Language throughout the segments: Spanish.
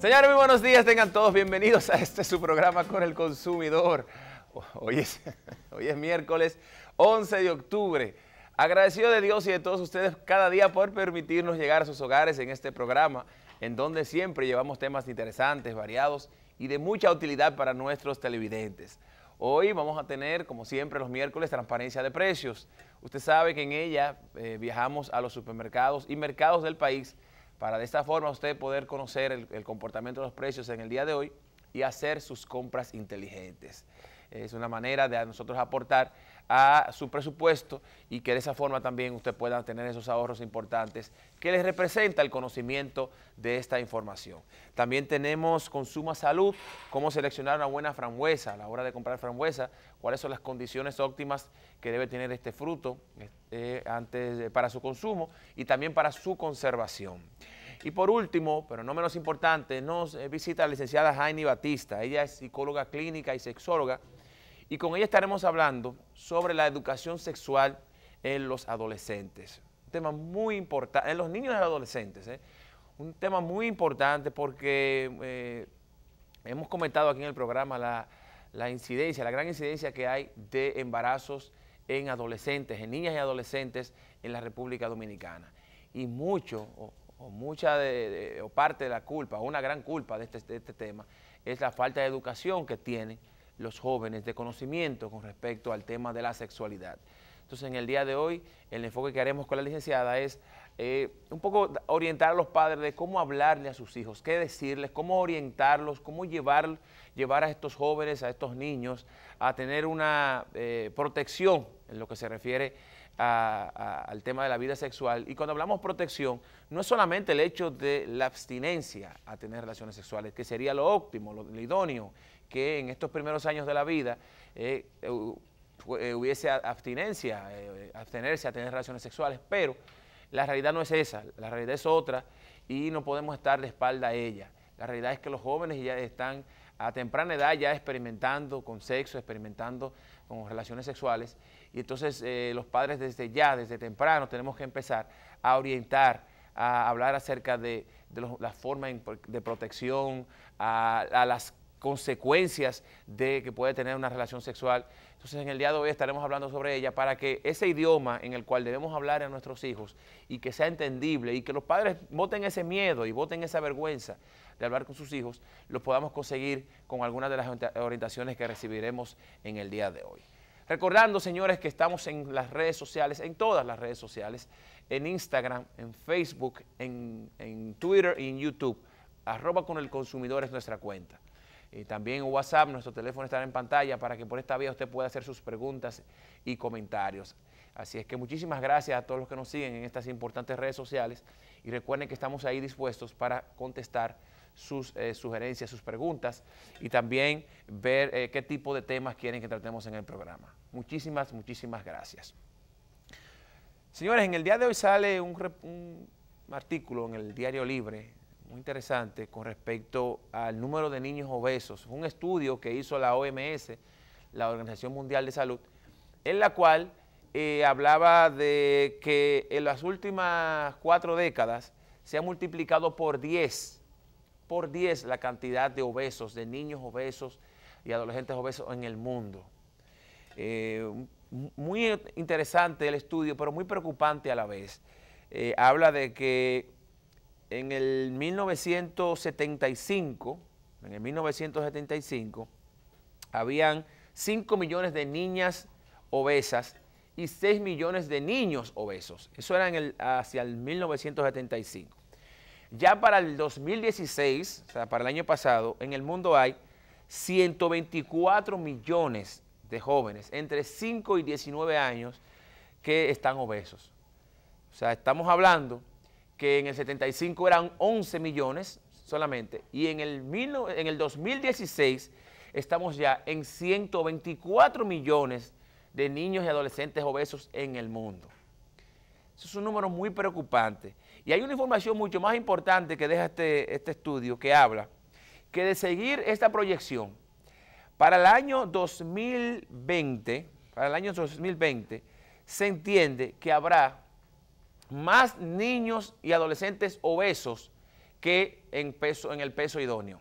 Señores, muy buenos días, tengan todos bienvenidos a este su programa con el consumidor. Hoy es, hoy es miércoles 11 de octubre. Agradecido de Dios y de todos ustedes cada día por permitirnos llegar a sus hogares en este programa, en donde siempre llevamos temas interesantes, variados y de mucha utilidad para nuestros televidentes. Hoy vamos a tener, como siempre los miércoles, transparencia de precios. Usted sabe que en ella eh, viajamos a los supermercados y mercados del país para de esta forma usted poder conocer el, comportamiento de los precios en el día de hoy y hacer sus compras inteligentes. Es una manera de a nosotros aportar a su presupuesto y que de esa forma también usted pueda tener esos ahorros importantes que les representa el conocimiento de esta información. También tenemos Consuma Salud, cómo seleccionar una buena frambuesa a la hora de comprar frambuesa, cuáles son las condiciones óptimas que debe tener este fruto eh, antes, para su consumo y también para su conservación. Y por último, pero no menos importante, nos eh, visita la licenciada Jaime Batista. Ella es psicóloga clínica y sexóloga y con ella estaremos hablando sobre la educación sexual en los adolescentes. Un tema muy importante, en los niños y adolescentes. ¿eh? Un tema muy importante porque eh, hemos comentado aquí en el programa la, incidencia, la gran incidencia que hay de embarazos en adolescentes, en niñas y adolescentes en la República Dominicana. Y mucho, o, mucha de, o parte de la culpa, o una gran culpa de este, este tema, es la falta de educación que tienen los jóvenes de conocimiento con respecto al tema de la sexualidad. Entonces, en el día de hoy, el enfoque que haremos con la licenciada es eh, un poco orientar a los padres de cómo hablarle a sus hijos, qué decirles, cómo orientarlos, cómo llevar, llevar a estos jóvenes, a estos niños, a tener una eh, protección en lo que se refiere al tema de la vida sexual. Y cuando hablamos protección, no es solamente el hecho de la abstinencia a tener relaciones sexuales, que sería lo óptimo, lo idóneo, que en estos primeros años de la vida eh, eh, eh, hubiese abstinencia, abstenerse a tener relaciones sexuales, pero la realidad no es esa, la realidad es otra y no podemos estar de espalda a ella. La realidad es que los jóvenes ya están a temprana edad ya experimentando con sexo, experimentando con relaciones sexuales y entonces los padres desde ya, desde temprano, tenemos que empezar a orientar, a hablar acerca de, la forma de protección, a las consecuencias de que puede tener una relación sexual. Entonces en el día de hoy estaremos hablando sobre ella para que ese idioma en el cual debemos hablar a nuestros hijos y que sea entendible y que los padres voten ese miedo y voten esa vergüenza de hablar con sus hijos, lo podamos conseguir con algunas de las orientaciones que recibiremos en el día de hoy. Recordando, señores, que estamos en las redes sociales, en todas las redes sociales, en Instagram, en Facebook, en, en Twitter y en YouTube. Arroba con el consumidor es nuestra cuenta. Y también WhatsApp, nuestro teléfono estará en pantalla para que por esta vía usted pueda hacer sus preguntas y comentarios. Así es que muchísimas gracias a todos los que nos siguen en estas importantes redes sociales y recuerden que estamos ahí dispuestos para contestar sus eh, sugerencias, sus preguntas y también ver eh, qué tipo de temas quieren que tratemos en el programa. Muchísimas, muchísimas gracias. Señores, en el día de hoy sale un artículo en el Diario Libre muy interesante con respecto al número de niños obesos. un estudio que hizo la OMS, la Organización Mundial de Salud, en la cual eh, hablaba de que en las últimas cuatro décadas se ha multiplicado por 10, por 10 la cantidad de obesos, de niños obesos y adolescentes obesos en el mundo. Eh, muy interesante el estudio, pero muy preocupante a la vez. Eh, habla de que en el 1975, en el 1975, habían 5 millones de niñas obesas y 6 millones de niños obesos. Eso era el, hacia el 1975. Ya para el 2016, o sea, para el año pasado, en el mundo hay 124 millones de jóvenes entre 5 y 19 años que están obesos. O sea, estamos hablando que en el 75 eran 11 millones solamente, y en el, 2016 estamos ya en 124 millones de niños y adolescentes obesos en el mundo. es un número muy preocupante. Y hay una información mucho más importante que deja este, este estudio que habla que de seguir esta proyección, para el año 2020, para el año 2020, se entiende que habrá más niños y adolescentes obesos que en, peso, en el peso idóneo.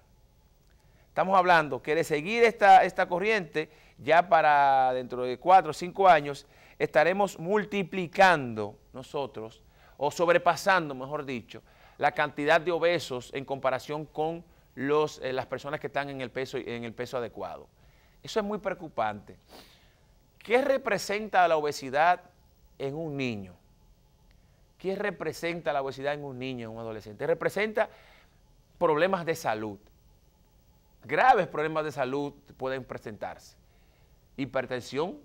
Estamos hablando que de seguir esta, esta corriente, ya para dentro de cuatro o cinco años, estaremos multiplicando nosotros, o sobrepasando, mejor dicho, la cantidad de obesos en comparación con los, eh, las personas que están en el, peso, en el peso adecuado. Eso es muy preocupante. ¿Qué representa la obesidad en un niño? ¿Qué representa la obesidad en un niño, en un adolescente? Representa problemas de salud. Graves problemas de salud pueden presentarse. Hipertensión,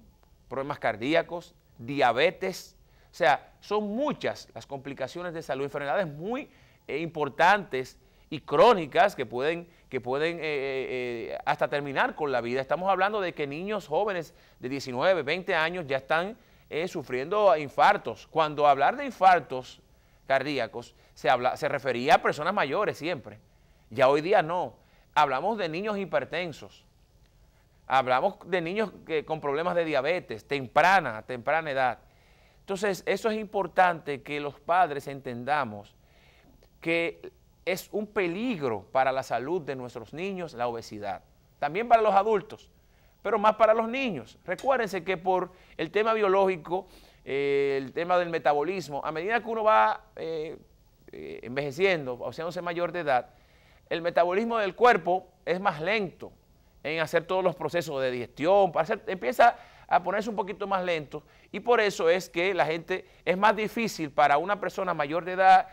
problemas cardíacos, diabetes. O sea, son muchas las complicaciones de salud, enfermedades muy eh, importantes y crónicas que pueden, que pueden eh, eh, hasta terminar con la vida. Estamos hablando de que niños jóvenes de 19, 20 años ya están eh, sufriendo infartos. Cuando hablar de infartos cardíacos, se, habla, se refería a personas mayores siempre. Ya hoy día no. Hablamos de niños hipertensos. Hablamos de niños que, con problemas de diabetes, temprana, temprana edad. Entonces, eso es importante que los padres entendamos que es un peligro para la salud de nuestros niños la obesidad. También para los adultos pero más para los niños. Recuérdense que por el tema biológico, eh, el tema del metabolismo, a medida que uno va eh, eh, envejeciendo, o sea, mayor de edad, el metabolismo del cuerpo es más lento en hacer todos los procesos de digestión, para empieza a ponerse un poquito más lento y por eso es que la gente es más difícil para una persona mayor de edad,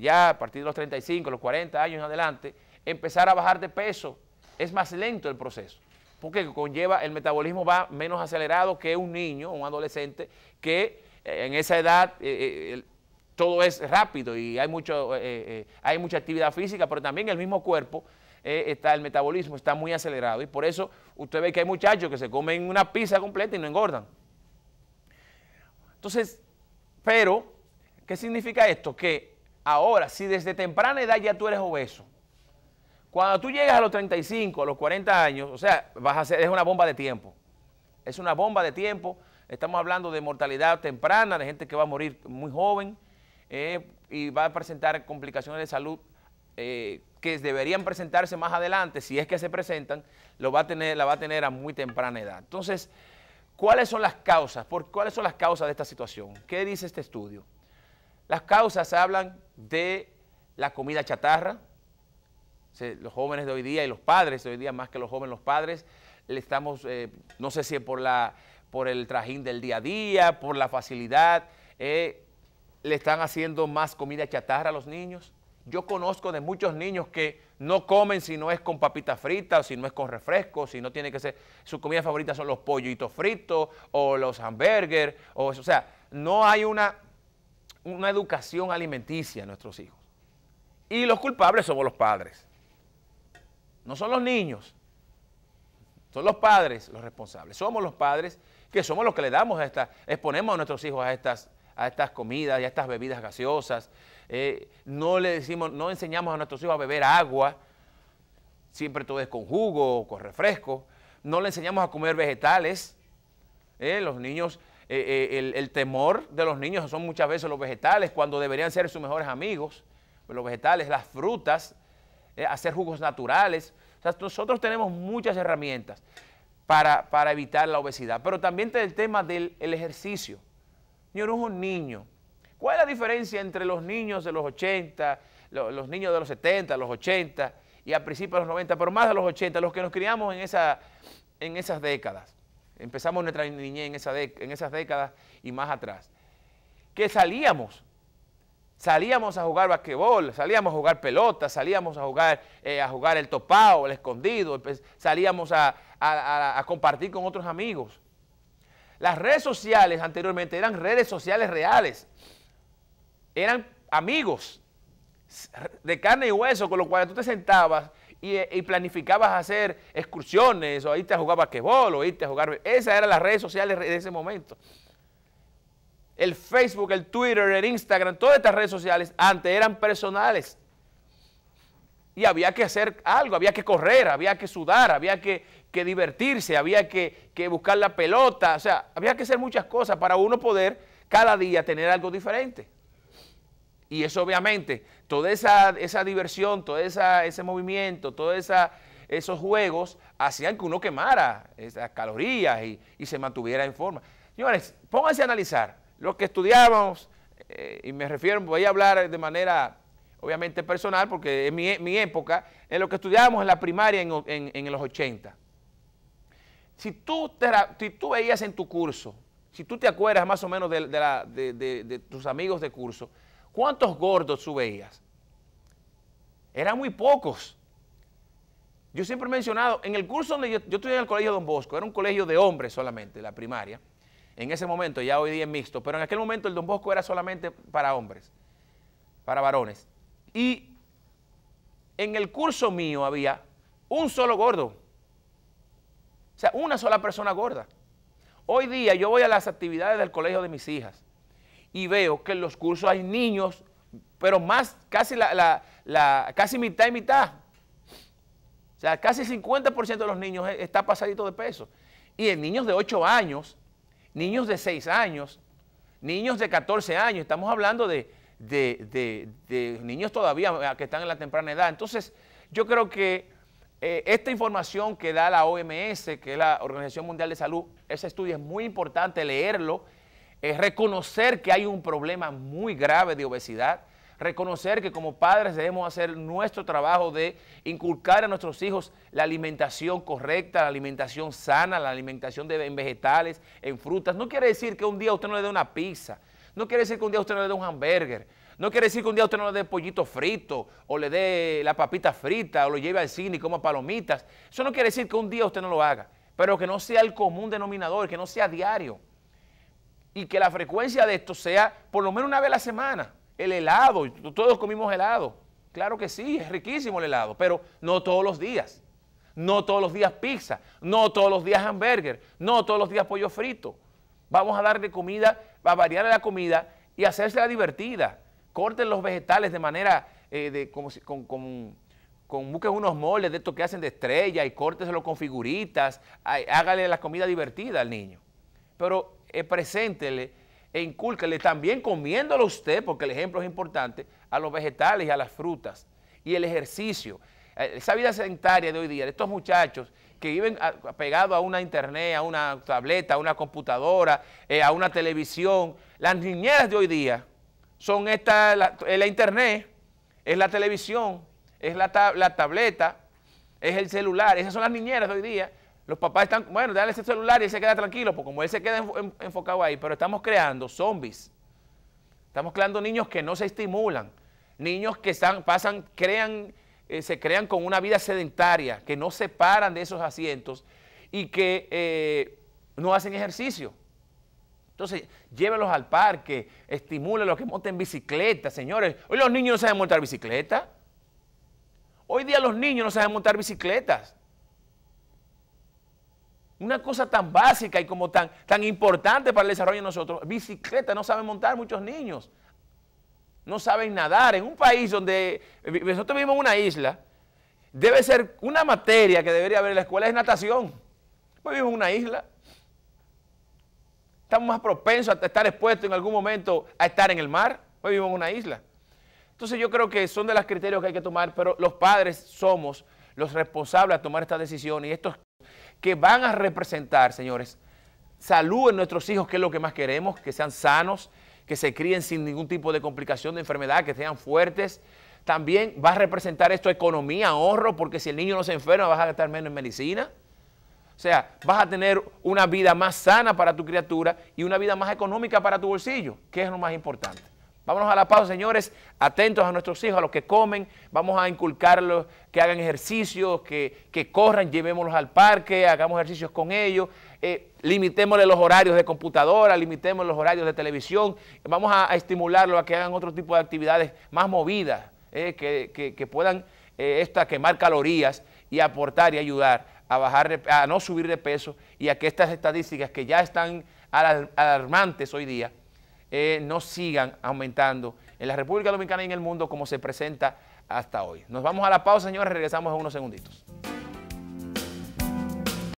ya a partir de los 35, los 40 años en adelante, empezar a bajar de peso. Es más lento el proceso porque conlleva, el metabolismo va menos acelerado que un niño, un adolescente, que eh, en esa edad eh, eh, todo es rápido y hay, mucho, hay mucha actividad física, pero también el mismo cuerpo está, el metabolismo está muy acelerado y por eso usted ve que hay muchachos que se comen una pizza completa y no engordan. Entonces, pero, ¿qué significa esto? Que ahora, si desde temprana edad ya tú eres obeso, cuando tú llegas a los 35, a los 40 años, o sea, vas a hacer, es una bomba de tiempo. Es una bomba de tiempo. Estamos hablando de mortalidad temprana, de gente que va a morir muy joven eh, y va a presentar complicaciones de salud eh, que deberían presentarse más adelante, si es que se presentan, lo va a tener, la va a tener a muy temprana edad. Entonces, ¿cuáles son las causas? ¿Por cuáles son las causas de esta situación? ¿Qué dice este estudio? Las causas hablan de la comida chatarra, los jóvenes de hoy día y los padres de hoy día, más que los jóvenes, los padres, le estamos, eh, no sé si por, la, por el trajín del día a día, por la facilidad, eh, le están haciendo más comida chatarra a los niños. Yo conozco de muchos niños que no comen si no es con papitas fritas, si no es con refresco, si no tiene que ser, su comida favorita son los pollitos fritos o los hamburgers. o, sea, no hay una, una educación alimenticia en nuestros hijos. Y los culpables somos los padres. No son los niños, son los padres los responsables. Somos los padres que somos los que le damos a estas, exponemos a nuestros hijos a estas, a estas comidas y a estas bebidas gaseosas. Eh, no le decimos, no enseñamos a nuestros hijos a beber agua, siempre todo es con jugo o con refresco. No le enseñamos a comer vegetales. Eh, los niños, eh, el, el, temor de los niños son muchas veces los vegetales, cuando deberían ser sus mejores amigos. Los vegetales, las frutas, eh, hacer jugos naturales. O sea, nosotros tenemos muchas herramientas para, evitar la obesidad. Pero también está el tema del ejercicio. Señor, es un niño. ¿Cuál es la diferencia entre los niños de los 80, los niños de los 70, los 80 y a principios de los 90, pero más de los 80, los que nos criamos en, esa, en esas décadas? Empezamos nuestra niñez en, en esas décadas y más atrás. Que salíamos, Salíamos a jugar basquetbol, salíamos a jugar pelota, salíamos a jugar, eh, a jugar el topado, el escondido, pues, salíamos a, compartir con otros amigos. Las redes sociales anteriormente eran redes sociales reales, eran amigos de carne y hueso con los cuales tú te sentabas y, eh, y, planificabas hacer excursiones o irte a jugar basquetbol o irte a jugar... Esas eran las redes sociales de ese momento el Facebook, el Twitter, el Instagram, todas estas redes sociales antes eran personales. Y había que hacer algo, había que correr, había que sudar, había que, divertirse, había que, buscar la pelota, o sea, había que hacer muchas cosas para uno poder cada día tener algo diferente. Y eso obviamente, toda esa, diversión, todo ese movimiento, todos esos juegos hacían que uno quemara esas calorías y, y se mantuviera en forma. Señores, pónganse a analizar lo que estudiábamos, eh, y me refiero, voy a hablar de manera obviamente personal, porque es mi, época, en lo que estudiábamos en la primaria en, los 80. Si tú, tú veías en tu curso, si tú te acuerdas más o menos de, de, tus amigos de curso, ¿cuántos gordos tú veías? Eran muy pocos. Yo siempre he mencionado, en el curso donde yo, yo estudié en el colegio Don Bosco, era un colegio de hombres solamente, la primaria, en ese momento, ya hoy día es mixto, pero en aquel momento el Don Bosco era solamente para hombres, para varones. Y en el curso mío había un solo gordo, o sea, una sola persona gorda. Hoy día yo voy a las actividades del colegio de mis hijas y veo que en los cursos hay niños, pero más, casi, la, la, la casi mitad y mitad. O sea, casi 50% de los niños eh, está pasadito de peso. Y en niños de 8 años, niños de 6 años, niños de 14 años, estamos hablando de, niños todavía eh, que están en la temprana edad. Entonces, yo creo que eh, esta información que da la OMS, que es la Organización Mundial de Salud, ese estudio es muy importante leerlo, es reconocer que hay un problema muy grave de obesidad, reconocer que como padres debemos hacer nuestro trabajo de inculcar a nuestros hijos la alimentación correcta, la alimentación sana, la alimentación de, en vegetales, en frutas. No quiere decir que un día usted no le dé una pizza, no quiere decir que un día usted no le dé un hamburger, no quiere decir que un día usted no le dé pollito frito o le dé la papita frita o lo lleve al cine y coma palomitas. Eso no quiere decir que un día usted no lo haga, pero que no sea el común denominador, que no sea diario y que la frecuencia de esto sea por lo menos una vez a la semana el helado, todos comimos helado. Claro que sí, es riquísimo el helado, pero no todos los días. No todos los días pizza, no todos los días hamburger, no todos los días pollo frito. Vamos a darle comida, va a variar la comida y hacérsela divertida. Corten los vegetales de manera, eh, de, como con, busquen unos moldes de estos que hacen de estrella y córteselo con figuritas. hágale la comida divertida al niño. Pero eh, preséntele e también comiéndolo usted, porque el ejemplo es importante, a los vegetales y a las frutas y el ejercicio. Eh, esa vida sedentaria de hoy día, de estos muchachos que viven pegados a una internet, a una tableta, a una computadora, eh, a una televisión, las niñeras de hoy día son esta, la, eh, internet, es la televisión, es la, la tableta, es el celular, esas son las niñeras de hoy día los papás están, bueno, dale ese celular y él se queda tranquilo, porque como él se queda enfocado ahí, pero estamos creando zombies. Estamos creando niños que no se estimulan, niños que pasan, crean, eh, se crean con una vida sedentaria, que no se paran de esos asientos y que eh, no hacen ejercicio. Entonces, llévelos al parque, estimúlenlos que monten bicicletas, señores. Hoy los niños no saben montar bicicleta. Hoy día los niños no saben montar bicicletas. Una cosa tan básica y como tan, tan importante para el desarrollo de nosotros. Bicicleta, no saben montar muchos niños. No saben nadar. En un país donde eh, nosotros vivimos en una isla, debe ser una materia que debería haber en la escuela es natación. hoy pues vivimos en una isla. Estamos más propensos a estar expuestos en algún momento a estar en el mar. hoy pues vivimos en una isla. Entonces yo creo que son de los criterios que hay que tomar, pero los padres somos los responsables a tomar esta decisión, y estos que van a representar, señores, salud en nuestros hijos, que es lo que más queremos, que sean sanos, que se críen sin ningún tipo de complicación de enfermedad, que sean fuertes. También va a representar esto economía, ahorro, porque si el niño no se enferma vas a gastar menos en medicina. O sea, vas a tener una vida más sana para tu criatura y una vida más económica para tu bolsillo, que es lo más importante. Vámonos a la pausa, señores. Atentos a nuestros hijos, a los que comen. Vamos a inculcarlos que hagan ejercicios, que, que corran, llevémoslos al parque, hagamos ejercicios con ellos. Eh, limitémosle los horarios de computadora, limitemos los horarios de televisión. Vamos a, estimularlos a que hagan otro tipo de actividades más movidas, eh, que, puedan eh, esta, quemar calorías y aportar y ayudar a, bajar, a no subir de peso y a que estas estadísticas que ya están alarmantes hoy día eh, no sigan aumentando en la República Dominicana y en el mundo como se presenta hasta hoy. Nos vamos a la pausa, señores, regresamos en unos segunditos.